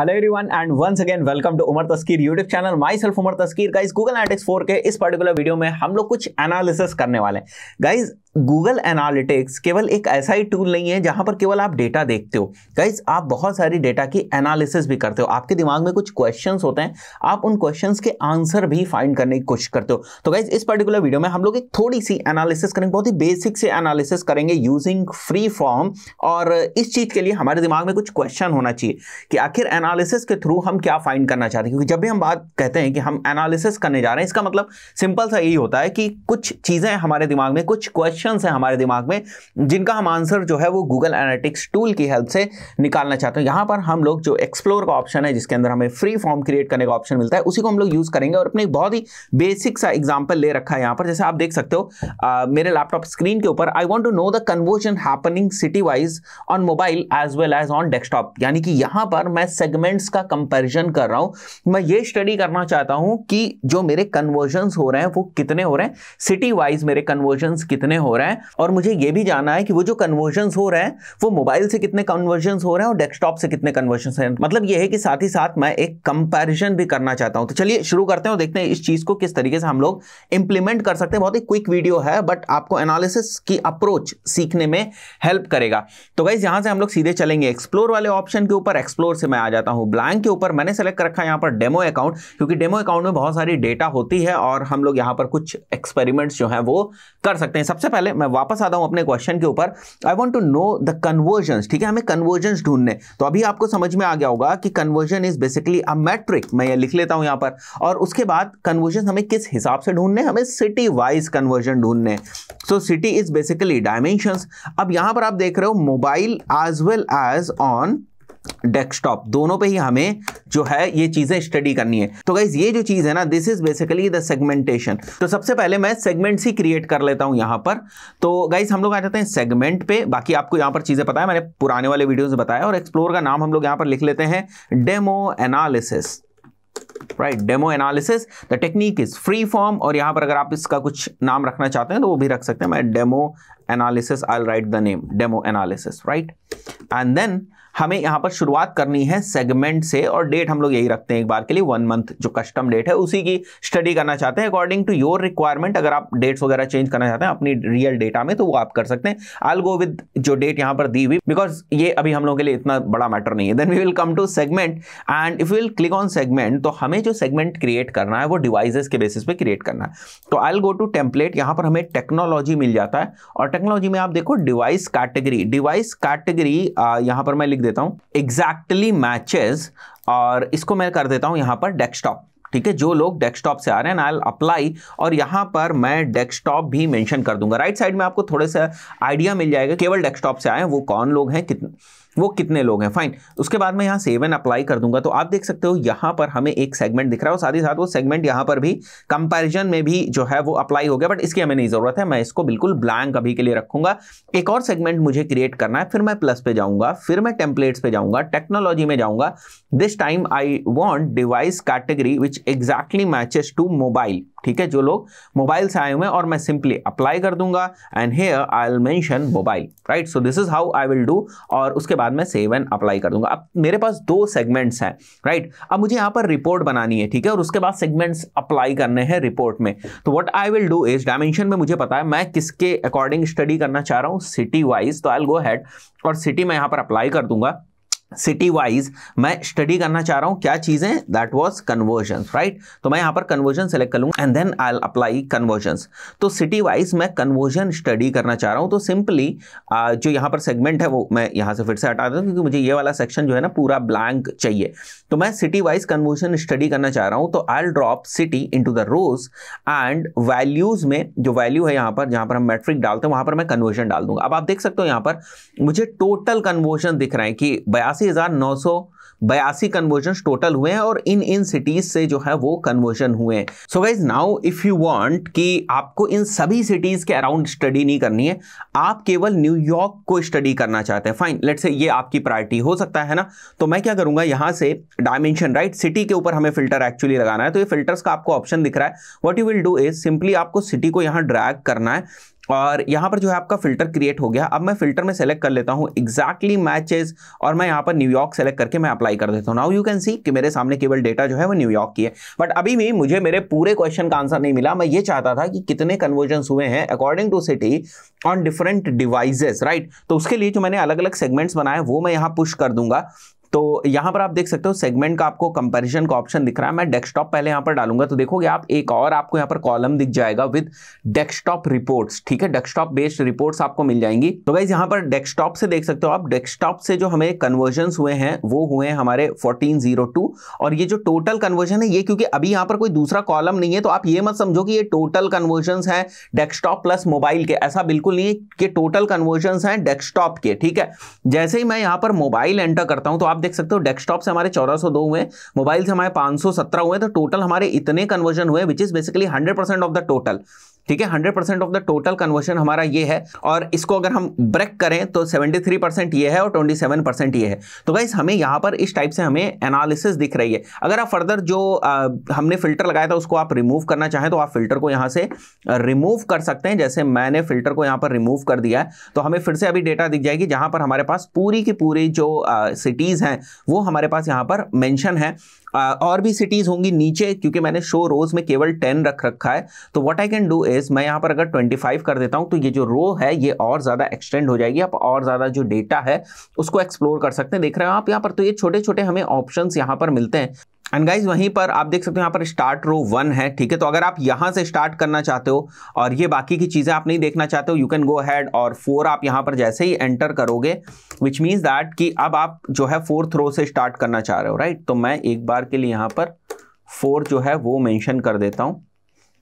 Hello everyone and once again welcome to Umar Taskeer YouTube channel myself Umar Taskeer guys Google analytics 4 के इस particular video में हम लोग कुछ एनालिसिस करने वाले हैं गाइज गूगल एनालिटिक्स केवल एक ऐसा ही टूल नहीं है जहां पर केवल आप डेटा देखते हो गाइज आप बहुत सारी डेटा की एनालिसिस भी करते हो आपके दिमाग में कुछ क्वेश्चंस होते हैं आप उन क्वेश्चंस के आंसर भी फाइंड करने की कोशिश करते हो तो गाइज इस पर्टिकुलर वीडियो में हम लोग एक थोड़ी सी एनालिसिस करेंगे बहुत ही बेसिक से एनालिसिस करेंगे यूजिंग फ्री फॉर्म और इस चीज़ के लिए हमारे दिमाग में कुछ क्वेश्चन होना चाहिए कि आखिर एनालिसिस के थ्रू हम क्या फाइंड करना चाहते हैं क्योंकि जब भी हम बात कहते हैं कि हम एनालिसिस करने जा रहे हैं इसका मतलब सिंपल सा यही होता है कि कुछ चीज़ें हमारे दिमाग में कुछ क्वेश्चन क्वेश्चन है हमारे दिमाग में जिनका हम आंसर जो है वो गूगल एनालिटिक्स टूल की हेल्प से निकालना चाहते हैं यहां पर हम लोग जो एक्सप्लोर का ऑप्शन है जिसके अंदर हमें फ्री फॉर्म क्रिएट करने का ऑप्शन मिलता है उसी को हम लोग यूज़ करेंगे और अपने बहुत ही बेसिक सा एग्जाम्पल ले रखा है यहां पर जैसे आप देख सकते हो आ, मेरे लैपटॉप स्क्रीन के ऊपर I want to know the conversion happening city wise on mobile as well as on desktop यानी कि यहां पर मैं सेगमेंट्स का कंपेरिजन कर रहा हूं मैं ये स्टडी करना चाहता हूँ कि जो मेरे कन्वर्जन हो रहे हैं वो कितने हो रहे हैं सिटी वाइज मेरे कन्वर्जन कितने हो हो रहा है और मुझे ये भी जानना है कि वो जो कन्वर्जन हो रहे हैं वो मोबाइल से कितने कन्वर्जन हो रहे हैं और डेस्कटॉप से कितने कन्वर्जन हैं मतलब ये है कि साथ ही साथ मैं एक कंपेरिजन भी करना चाहता हूँ तो चलिए शुरू करते हैं और देखते हैं इस चीज़ को किस तरीके से हम लोग इंप्लीमेंट कर सकते हैं बहुत ही क्विक वीडियो है बट आपको एनालिसिस की अप्रोच सीखने में हेल्प करेगा तो गाइज यहाँ से हम लोग सीधे चलेंगे एक्सप्लोर वाले ऑप्शन के ऊपर एक्सप्लोर से मैं आ जाता हूँ ब्लैंक के ऊपर मैंने सेलेक्ट रखा यहाँ पर डेमो अकाउंट क्योंकि डेमो अकाउंट में बहुत सारी डेटा होती है और हम लोग यहाँ पर कुछ एक्सपेरिमेंट्स जो हैं वो कर सकते हैं सबसे पहले पहले मैं वापस आता हूं अपने क्वेश्चन के ऊपर I want to know the conversion ठीक है हमें कन्वर्जन ढूंढने तो अभी आपको समझ में आ गया होगा कि conversion is basically a metric मैं ये लिख लेता हूं यहां पर और उसके बाद कन्वर्जन हमें किस हिसाब से ढूंढने हमें सिटी वाइज कन्वर्जन ढूंढने so city is basically dimension अब यहां पर आप देख रहे हो mobile as well as on desktop दोनों पे ही हमें जो है ये चीज़ें स्टडी करनी है तो गाइज ये जो चीज़ है ना this is basically the segmentation तो सबसे पहले मैं सेगमेंट्स ही क्रिएट कर लेता हूं यहां पर तो गाइज हम लोग आ जाते हैं सेगमेंट पे बाकी आपको यहां पर चीज़ें पता है मैंने पुराने वाले वीडियो में बताया और एक्सप्लोर का नाम हम लोग यहां पर लिख लेते हैं demo analysis right demo analysis the technique is free form और यहां पर अगर आप इसका कुछ नाम रखना चाहते हैं तो वो भी रख सकते हैं मैं demo analysis I write the name demo analysis right and then हमें यहाँ पर शुरुआत करनी है सेगमेंट से और डेट हम लोग यही रखते हैं एक बार के लिए वन मंथ जो कस्टम डेट है उसी की स्टडी करना चाहते हैं अकॉर्डिंग टू योर रिक्वायरमेंट अगर आप डेट्स वगैरह चेंज करना चाहते हैं अपनी रियल डेटा में तो वो आप कर सकते हैं आल गो विद जो डेट यहाँ पर दी हुई बिकॉज ये अभी हम लोग के लिए इतना बड़ा मैटर नहीं है then we will come to segment and if will click on segment तो हमें जो सेगमेंट क्रिएट करना है वो डिवाइसेस के बेसिस पे क्रिएट करना है तो आई गो टू टेम्पलेट यहाँ पर हमें टेक्नोलॉजी मिल जाता है और टेक्नोलॉजी में आप देखो डिवाइस कैटेगरी डिवाइस कैटेगरी यहाँ पर मैं लिख देता हूँ एग्जैक्टली मैचेस और इसको मैं कर देता हूँ यहाँ पर डेस्कटॉप ठीक है जो लोग डेस्कटॉप से आ रहे हैं आई अप्लाई और यहाँ पर मैं डेस्कटॉप भी मेंशन कर दूंगा राइट साइड में आपको थोड़े सा आइडिया मिल जाएगा केवल डेस्कटॉप से आए हैं वो कौन लोग हैं कितने वो कितने लोग हैं फाइन उसके बाद मैं यहाँ सेवन अप्लाई कर दूंगा तो आप देख सकते हो यहाँ पर हमें एक सेगमेंट दिख रहा है और साथ ही साथ वो सेगमेंट यहाँ पर भी कंपैरिजन में भी जो है वो अप्लाई हो गया बट इसकी हमें नहीं ज़रूरत है मैं इसको बिल्कुल ब्लैंक अभी के लिए रखूंगा एक और सेगमेंट मुझे क्रिएट करना है फिर मैं प्लस पे जाऊँगा फिर मैं टेम्पलेट्स पे जाऊँगा टेक्नोलॉजी में जाऊँगा this time I want device category which exactly matches to mobile ठीक है जो लोग मोबाइल से आए हुए हैं और मैं सिंपली अप्लाई कर दूंगा and here I will mention mobile right so this is how I will do और उसके बाद मैं सेव एंड अप्लाई कर दूंगा अब मेरे पास दो सेगमेंट्स हैं राइट right? अब मुझे यहाँ पर रिपोर्ट बनानी है ठीक है और उसके बाद सेगमेंट्स अप्लाई करने हैं रिपोर्ट में तो what I will do is dimension में मुझे पता है मैं किसके अकॉर्डिंग स्टडी करना चाह रहा हूँ सिटी वाइज तो आई गो हैड और सिटी मैं यहाँ पर अप्लाई कर दूंगा सिटी वाइज मैं स्टडी करना चाह रहा हूँ क्या चीज़ें दैट वॉज कन्वर्जन राइट तो मैं यहाँ पर कन्वर्जन सेलेक्ट कर लूँगा and then I apply conversions तो सिटी वाइज मैं कन्वर्जन स्टडी करना चाह रहा हूँ तो सिंपली जो यहाँ पर सेगमेंट है वो मैं यहाँ से फिर से हटा देता हूँ क्योंकि मुझे ये वाला सेक्शन जो है ना पूरा ब्लैंक चाहिए तो मैं सिटी वाइज कन्वर्जन स्टडी करना चाह रहा हूँ तो I drop city into the rows and values में जो वैल्यू है यहाँ पर जहाँ पर हम मेट्रिक डालते हैं वहाँ पर मैं कन्वर्जन डाल दूंगा अब आप देख सकते हो यहाँ पर मुझे टोटल कन्वर्जन दिख रहे हैं कि बयासी बयासी कन्वर्जन टोटल हुए हैं और इन इन सिटीज से जो है वो कन्वर्जन हुए हैं so guys now if you want कि आपको इन सभी सिटीज के अराउंड स्टडी नहीं करनी है आप केवल न्यूयॉर्क को स्टडी करना चाहते हैं फाइन लेट्स से ये आपकी प्रायोरिटी हो सकता है ना तो मैं क्या करूंगा यहां से डायमेंशन राइट सिटी के ऊपर हमें फिल्टर एक्चुअली लगाना है तो ये फिल्टर्स का आपको ऑप्शन दिख रहा है what you will do is simply आपको सिटी को यहाँ ड्रैग करना है और यहाँ पर जो है आपका फिल्टर क्रिएट हो गया अब मैं फिल्टर में सेलेक्ट कर लेता हूँ एग्जैक्टली मैचेज और मैं यहाँ पर न्यूयॉर्क सेलेक्ट करके मैं अप्लाई कर देता हूँ नाउ यू कैन सी कि मेरे सामने केवल डेटा जो है वो न्यूयॉर्क की है बट अभी भी मुझे मेरे पूरे क्वेश्चन का आंसर नहीं मिला मैं ये चाहता था कि कितने कन्वर्जन हुए हैं according to city on different devices right तो उसके लिए जो मैंने अलग अलग सेगमेंट्स बनाए वो मैं यहाँ पुश कर दूंगा तो यहाँ पर आप देख सकते हो सेगमेंट का आपको कंपैरिजन का ऑप्शन दिख रहा है मैं डेस्कटॉप पहले यहां पर डालूंगा तो देखोगे आप एक और आपको यहां पर कॉलम दिख जाएगा विद डेस्कटॉप रिपोर्ट्स ठीक है डेस्कटॉप बेस्ड रिपोर्ट्स आपको मिल जाएंगी तो गाइज यहां पर डेस्कटॉप से देख सकते हो आप डेस्कटॉप से जो हमें कन्वर्जन हुए हैं वो हुए हैं हमारे फोर्टीन और ये जो टोटल कन्वर्जन है ये क्योंकि अभी यहाँ पर कोई दूसरा कॉलम नहीं है तो आप ये मत समझो कि ये टोटल कन्वर्जन है डेस्कटॉप प्लस मोबाइल के ऐसा बिल्कुल नहीं है कि टोटल कन्वर्जन है डेस्कटॉप के ठीक है जैसे ही मैं यहां पर मोबाइल एंटर करता हूं तो आप देख सकते हो डेस्कटॉप से हमारे चौदह सौ दो हुए मोबाइल से हमारे पांच सौ सत्रह हुए तो टोटल हमारे इतने कन्वर्जन हुए which is basically hundred percent of the total ठीक है hundred percent of the total conversion हमारा ये है और इसको अगर हम ब्रेक करें तो सेवेंटी थ्री परसेंट ये है और ट्वेंटी सेवन परसेंट ये है तो गाइज हमें यहाँ पर इस टाइप से हमें एनालिसिस दिख रही है अगर आप फर्दर जो आ, हमने फिल्टर लगाया था उसको आप रिमूव करना चाहें तो आप फिल्टर को यहाँ से रिमूव कर सकते हैं जैसे मैंने फिल्टर को यहाँ पर रिमूव कर दिया है तो हमें फिर से अभी डेटा दिख जाएगी जहाँ पर हमारे पास पूरी की पूरी जो सिटीज़ हैं वो हमारे पास यहाँ पर मैंशन है और भी सिटीज़ होंगी नीचे क्योंकि मैंने शो रोज़ में केवल टेन रख रखा है तो what I can do is मैं यहाँ पर अगर 25 कर देता हूँ तो ये जो रो है ये और ज़्यादा एक्सटेंड हो जाएगी आप और ज़्यादा जो डेटा है उसको एक्सप्लोर कर सकते हैं देख रहे हो आप यहाँ पर तो ये छोटे छोटे हमें ऑप्शन यहाँ पर मिलते हैं एंड गाइज वहीं पर आप देख सकते हो यहाँ पर स्टार्ट रो वन है ठीक है तो अगर आप यहाँ से स्टार्ट करना चाहते हो और ये बाकी की चीज़ें आप नहीं देखना चाहते हो यू कैन गो हैड और फोर आप यहाँ पर जैसे ही एंटर करोगे विच मीन्स दैट कि अब आप जो है फोर्थ रो से स्टार्ट करना चाह रहे हो राइट तो मैं एक बार के लिए यहाँ पर फोर जो है वो मैंशन कर देता हूँ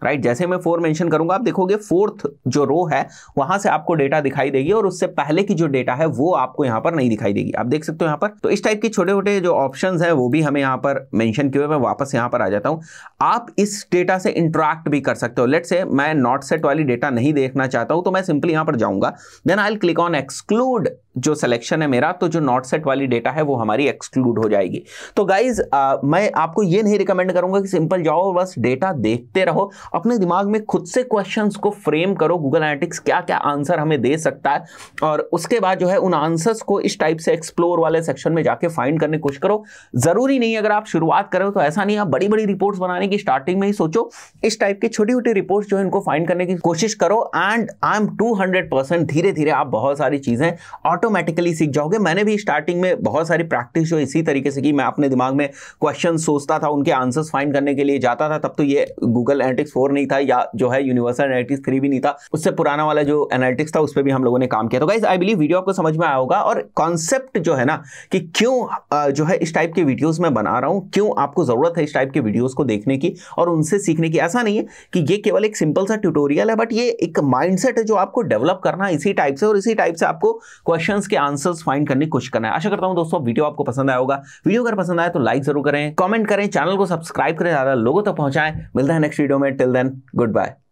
राइट जैसे मैं फोर मेंशन करूंगा आप देखोगे फोर्थ जो रो है वहां से आपको डेटा दिखाई देगी और उससे पहले की जो डेटा है वो आपको यहाँ पर नहीं दिखाई देगी आप देख सकते हो यहाँ पर तो इस टाइप के छोटे छोटे जो ऑप्शन है वो भी हमें यहाँ पर मैंशन किए मैं वापस यहाँ पर आ जाता हूँ आप इस डेटा से इंट्रैक्ट भी कर सकते हो लेट से मैं नॉट सेट वाली डेटा नहीं देखना चाहता हूँ तो मैं सिंपली यहाँ पर जाऊँगा then I click on exclude जो सिलेक्शन है मेरा तो जो नॉट सेट वाली डेटा है वो हमारी एक्सक्लूड हो जाएगी तो गाइज मैं आपको ये नहीं रिकमेंड करूंगा कि सिंपल जाओ बस डेटा देखते रहो अपने दिमाग में खुद से क्वेश्चंस को फ्रेम करो गूगल एनालिटिक्स क्या क्या आंसर हमें दे सकता है और उसके बाद जो है उन आंसर्स को इस टाइप से एक्सप्लोर वाले सेक्शन में जाके फाइंड करने की कोशिश करो ज़रूरी नहीं अगर आप शुरुआत करो तो ऐसा नहीं आप बड़ी बड़ी रिपोर्ट्स बनाने की स्टार्टिंग में ही सोचो इस टाइप की छोटी छोटी रिपोर्ट्स जो है इनको फाइंड करने की कोशिश करो एंड आई एम टू धीरे धीरे आप बहुत सारी चीज़ें ऑटो ऑटोमेटिकली सीख जाओगे मैंने भी स्टार्टिंग में बहुत सारी प्रैक्टिस जो इसी तरीके से की मैं अपने दिमाग में क्वेश्चन सोचता था उनके आंसर्स फाइंड करने के लिए जाता था तब तो ये गूगल एनालिटिक्स फोर नहीं था या जो है यूनिवर्सल एनालिटिक्स थ्री भी नहीं था उससे पुराना वाला जो एनालिटिक्स था उस पर भी हम लोगों ने काम किया तो गाइज आई बिलीव वीडियो आपको समझ में आया होगा और कॉन्सेप्ट जो है ना कि क्यों जो है इस टाइप के वीडियोज में बना रहा हूँ क्यों आपको ज़रूरत है इस टाइप के वीडियोज को देखने की और उनसे सीखने की ऐसा नहीं है कि ये केवल एक सिंपल सा ट्यूटोरियल है बट ये एक माइंडसेट है जो आपको डेवलप करना इसी टाइप से और इसी टाइप से आपको क्वेश्चन क्वेश्चंस के आंसर्स फाइंड करने की कोशिश करना है आशा करता हूं दोस्तों वीडियो आपको पसंद आया होगा वीडियो अगर पसंद आए तो लाइक जरूर करें कमेंट करें चैनल को सब्सक्राइब करें ज्यादा लोगों तक तो पहुंचाएं मिलता है नेक्स्ट वीडियो में टिल देन गुड बाय